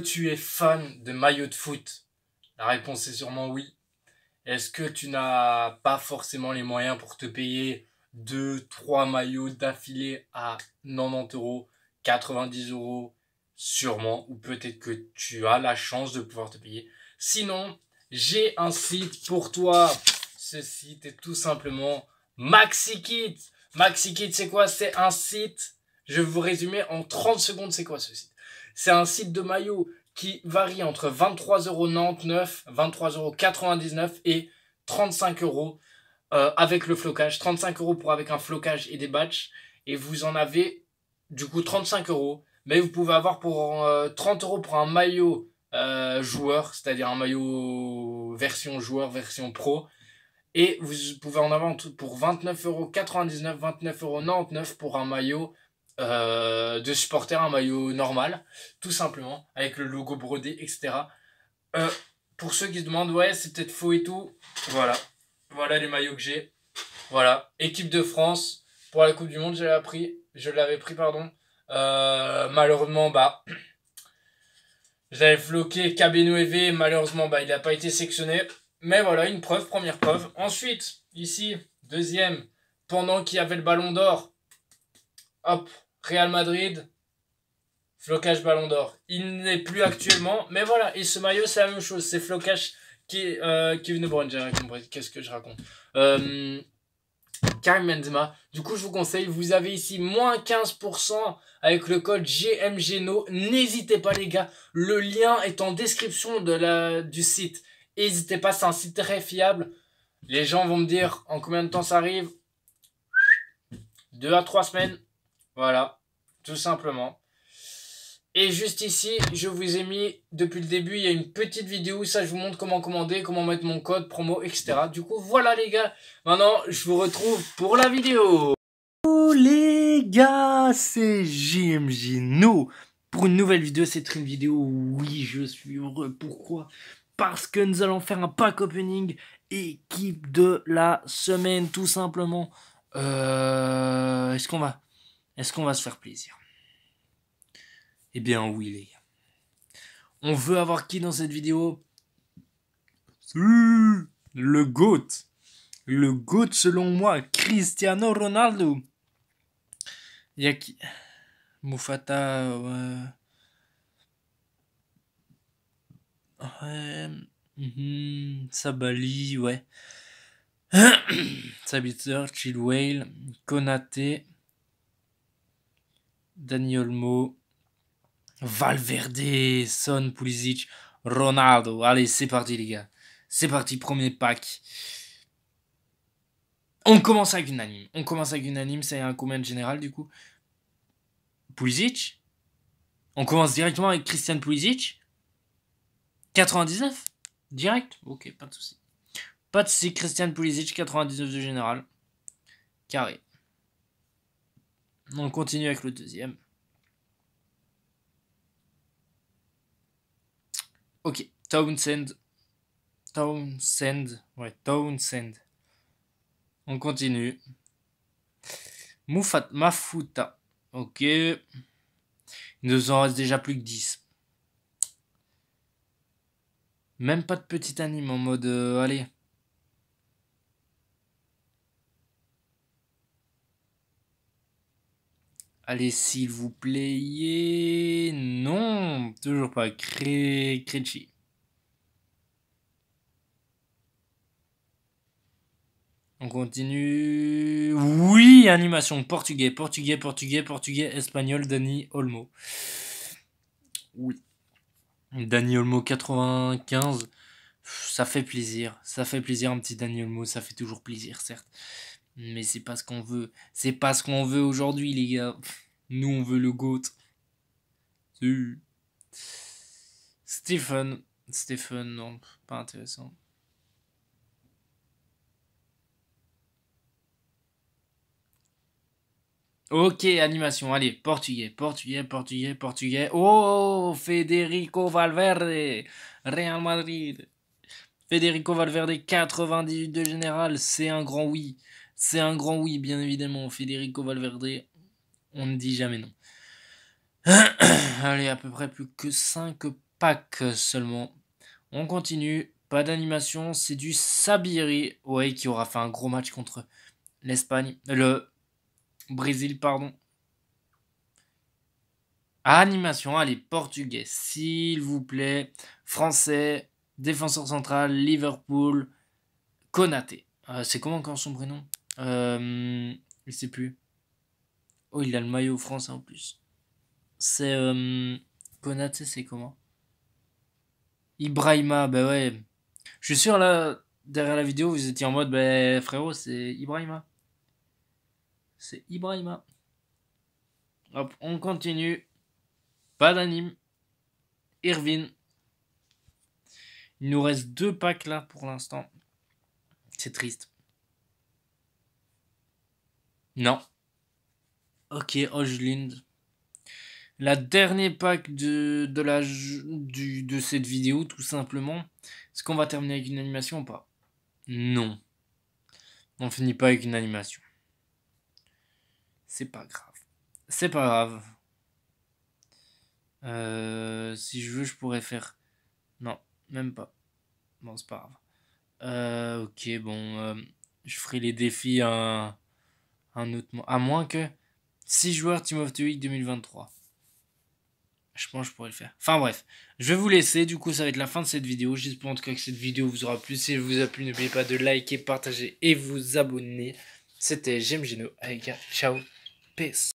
tu es fan de maillots de foot La réponse est sûrement oui. Est-ce que tu n'as pas forcément les moyens pour te payer 2, 3 maillots d'affilée à 90 euros, 90 euros Sûrement, ou peut-être que tu as la chance de pouvoir te payer. Sinon, j'ai un site pour toi. Ce site est tout simplement MaxiKit. MaxiKit, c'est quoi C'est un site. Je vais vous résumer en 30 secondes, c'est quoi ce site c'est un site de maillots qui varie entre 23,99€, 23,99€ et 35€ euh, avec le flocage. 35€ pour avec un flocage et des batchs. Et vous en avez du coup 35€. Mais vous pouvez avoir pour 30€ euh, pour un maillot euh, joueur, c'est-à-dire un maillot version joueur, version pro. Et vous pouvez en avoir pour 29,99€, 29,99€ pour un maillot euh, de supporter un maillot normal, tout simplement, avec le logo brodé, etc. Euh, pour ceux qui se demandent, ouais, c'est peut-être faux et tout, voilà. Voilà les maillots que j'ai. Voilà. Équipe de France, pour la Coupe du Monde, je l'avais pris. Je l'avais pris, pardon. Euh, malheureusement, bah. J'avais floqué KB9EV, malheureusement, bah, il n'a pas été sectionné. Mais voilà, une preuve, première preuve. Ensuite, ici, deuxième, pendant qu'il y avait le ballon d'or, hop, Real Madrid, flocage Ballon d'Or. Il n'est plus actuellement, mais voilà, et ce maillot, c'est la même chose. C'est flocage qui, euh, De Bruyne, Qu'est-ce que je raconte euh, Karim Benzema. Du coup, je vous conseille, vous avez ici moins 15% avec le code GMGNO. N'hésitez pas, les gars. Le lien est en description de la, du site. N'hésitez pas, c'est un site très fiable. Les gens vont me dire en combien de temps ça arrive. Deux à trois semaines. Voilà, tout simplement. Et juste ici, je vous ai mis, depuis le début, il y a une petite vidéo, ça je vous montre comment commander, comment mettre mon code, promo, etc. Du coup, voilà les gars, maintenant je vous retrouve pour la vidéo. Oh les gars, c'est JMG nous, pour une nouvelle vidéo, c'est une vidéo, oui, je suis heureux, pourquoi Parce que nous allons faire un pack opening, équipe de la semaine, tout simplement. Euh, est-ce qu'on va est-ce qu'on va se faire plaisir Eh bien oui les gars. On veut avoir qui dans cette vidéo hmm, Le GOAT Le GOAT selon moi, Cristiano Ronaldo Il qui Moufata... Euh... Ouais... Mhm. Sabali, ouais. Sabitzer, Chilwell, Konaté, Daniel Mo, Valverde, Son, Pulisic, Ronaldo. Allez, c'est parti, les gars. C'est parti, premier pack. On commence avec une anime. On commence avec une anime, c'est un comment général du coup. Pulisic On commence directement avec Christian Pulisic 99 Direct Ok, pas de souci. Pas de soucis, Christian Pulisic, 99 de général. Carré. On continue avec le deuxième. Ok, Townsend. Townsend. Ouais, Townsend. On continue. Moufat Mafuta. Ok. Il nous en reste déjà plus que 10. Même pas de petit anime en mode. Euh, allez. Allez, s'il vous plaît. Non, toujours pas. Cré... On continue. Oui, animation portugais, portugais, portugais, portugais, espagnol, Dani Olmo. Oui. Dani Olmo 95. Ça fait plaisir. Ça fait plaisir, un petit Dani Olmo. Ça fait toujours plaisir, certes. Mais c'est pas ce qu'on veut. C'est pas ce qu'on veut aujourd'hui, les gars. Nous, on veut le GOAT. Stephen. Stephen, non, pas intéressant. Ok, animation, allez, portugais, portugais, portugais, portugais. Oh, Federico Valverde, Real Madrid. Federico Valverde, 98 de général, c'est un grand oui. C'est un grand oui, bien évidemment. Federico Valverde, on ne dit jamais non. Allez, à peu près plus que 5 packs seulement. On continue. Pas d'animation, c'est du Sabiri. Ouais, qui aura fait un gros match contre l'Espagne. Euh, le Brésil, pardon. Animation, allez, portugais, s'il vous plaît. Français, défenseur central, Liverpool, Konaté. Euh, c'est comment encore son prénom euh, je plus. Oh, il a le maillot français hein, en plus. C'est. Euh, c'est comment Ibrahima, bah ouais. Je suis sûr là, derrière la vidéo, vous étiez en mode, bah frérot, c'est Ibrahima. C'est Ibrahima. Hop, on continue. Pas d'anime. Irvine Il nous reste deux packs là pour l'instant. C'est triste. Non. Ok, Ojlind. La dernière pack de, la, du, de cette vidéo, tout simplement. Est-ce qu'on va terminer avec une animation ou pas Non. On finit pas avec une animation. C'est pas grave. C'est pas grave. Euh, si je veux, je pourrais faire... Non, même pas. Bon, c'est pas grave. Euh, ok, bon. Euh, je ferai les défis à un autre À moins que 6 joueurs Team of the Week 2023. Je pense que je pourrais le faire. Enfin bref, je vais vous laisser. Du coup, ça va être la fin de cette vidéo. J'espère en tout cas que cette vidéo vous aura plu. Si elle vous a plu, n'oubliez pas de liker, partager et vous abonner. C'était J'aime Gino. ciao. Peace.